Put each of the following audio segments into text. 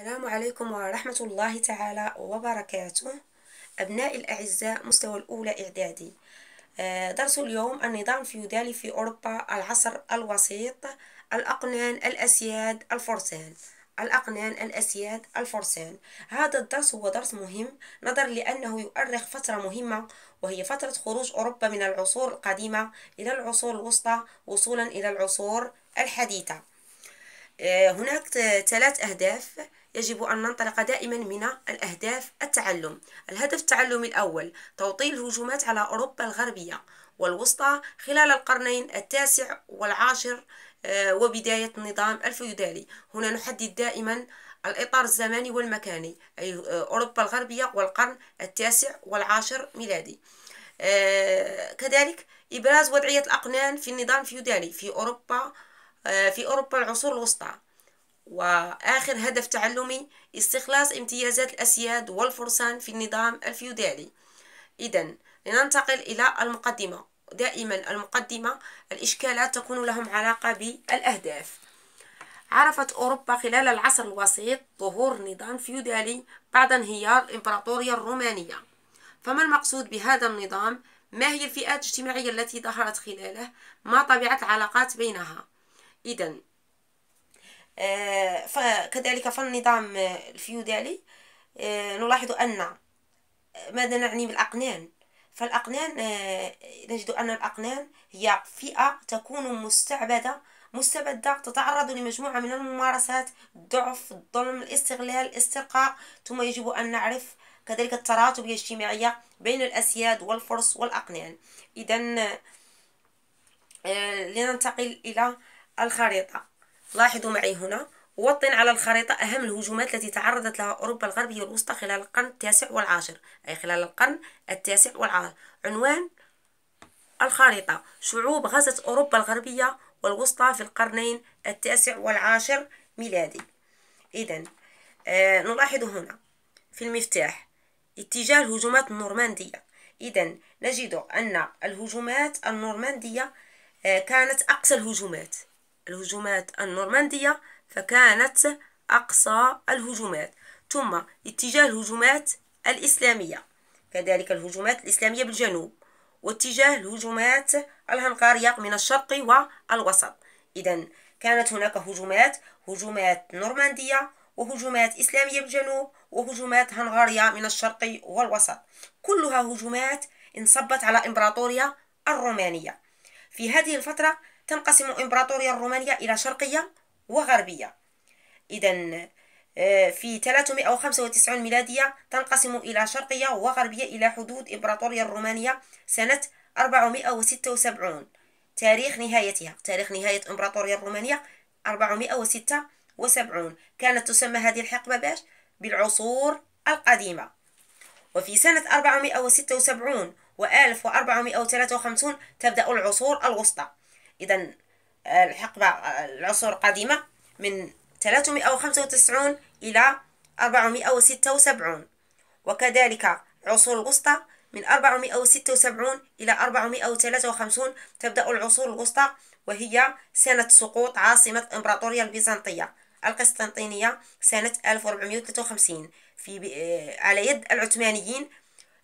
السلام عليكم ورحمة الله تعالى وبركاته أبنائي الأعزاء مستوى الأولى إعدادي آه، درس اليوم النظام الفيودالي في أوروبا العصر الوسيط الأقنان الأسياد الفرسان الأقنان الأسياد الفرسان هذا الدرس هو درس مهم نظرا لأنه يؤرخ فترة مهمة وهي فترة خروج أوروبا من العصور القديمة إلى العصور الوسطى وصولا إلى العصور الحديثة آه، هناك ثلاث أهداف يجب أن ننطلق دائما من الأهداف التعلم الهدف التعلمي الأول توطيل الهجومات على أوروبا الغربية والوسطى خلال القرنين التاسع والعاشر آه، وبداية النظام الفيودالي هنا نحدد دائما الإطار الزماني والمكاني أي آه، أوروبا الغربية والقرن التاسع والعاشر ميلادي آه، كذلك إبراز وضعية الأقنان في النظام الفيودالي في أوروبا في أوروبا العصور الوسطى وآخر هدف تعلمي استخلاص امتيازات الأسياد والفرسان في النظام الفيودالي إذا لننتقل إلى المقدمة دائما المقدمة الإشكالات تكون لهم علاقة بالأهداف عرفت أوروبا خلال العصر الوسيط ظهور نظام فيودالي بعد انهيار الإمبراطورية الرومانية فما المقصود بهذا النظام؟ ما هي الفئات الاجتماعية التي ظهرت خلاله؟ ما طبيعة العلاقات بينها؟ إذا آه، فكذلك فالنظام الفيودالي آه، نلاحظ أن ماذا نعني بالأقنان فالأقنان آه، نجد أن الأقنان هي فئة تكون مستعبدة مستبدة تتعرض لمجموعة من الممارسات الضعف الظلم الاستغلال الاسترقاء ثم يجب أن نعرف كذلك التراتب الاجتماعية بين الأسياد والفرس والأقنان إذا لننتقل إلى الخريطة لاحظوا معي هنا وطن على الخريطة أهم الهجومات التي تعرضت لها أوروبا الغربية الوسطى خلال القرن التاسع والعاشر أي خلال القرن التاسع والعاشر عنوان الخريطة شعوب غزت أوروبا الغربية والوسطى في القرنين التاسع والعاشر ميلادي إذا آه نلاحظ هنا في المفتاح اتجاه الهجومات النورماندية إذا نجد أن الهجومات النورماندية آه كانت أقصى الهجومات الهجومات النورماندية فكانت أقصى الهجومات ثم اتجاه الهجومات الإسلامية كذلك الهجومات الإسلامية بالجنوب واتجاه الهجومات الهنغارية من الشرق والوسط إذا كانت هناك هجومات هجومات نورماندية وهجومات إسلامية بالجنوب وهجومات هنغارية من الشرق والوسط كلها هجومات انصبت على إمبراطورية الرومانية في هذه الفترة تنقسم إمبراطورية الرومانية إلى شرقية وغربية إذا آه، في 395 ميلادية تنقسم إلى شرقية وغربية إلى حدود إمبراطورية الرومانية سنة 476 تاريخ نهايتها تاريخ نهاية إمبراطورية الرومانية 476 كانت تسمى هذه الحقبة باش بالعصور القديمة وفي سنة 476 و 1453 تبدأ العصور الوسطى إذا آه، الحقبة آه، العصور القديمة من 395 إلى 476 وكذلك العصور الوسطى من 476 إلى 453 تبدأ العصور الوسطى وهي سنة سقوط عاصمة الإمبراطورية البيزنطية القسطنطينية سنة 1453 في آه، على يد العثمانيين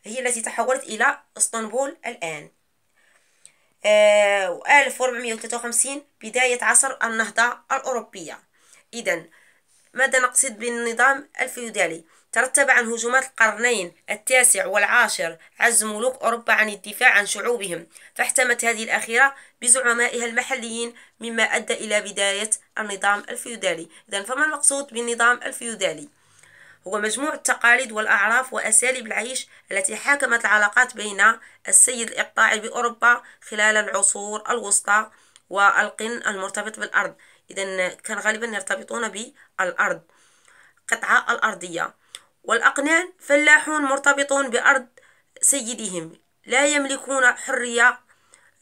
هي التي تحولت إلى اسطنبول الآن 1453 بداية عصر النهضة الأوروبية إذا ماذا نقصد بالنظام الفيودالي ترتب عن هجومات القرنين التاسع والعاشر عز ملوك أوروبا عن الدفاع عن شعوبهم فاحتمت هذه الأخيرة بزعمائها المحليين مما أدى إلى بداية النظام الفيودالي إذا فما المقصود بالنظام الفيودالي هو مجموع التقاليد والأعراف وأساليب العيش التي حاكمت العلاقات بين السيد الإقطاعي بأوروبا خلال العصور الوسطى والقن المرتبط بالأرض إذا كان غالبا يرتبطون بالأرض قطعة الأرضية والأقنان فلاحون مرتبطون بأرض سيدهم لا يملكون حرية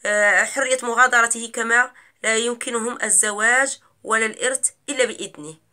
آه، حرية مغادرته كما لا يمكنهم الزواج ولا الإرث إلا بإذنه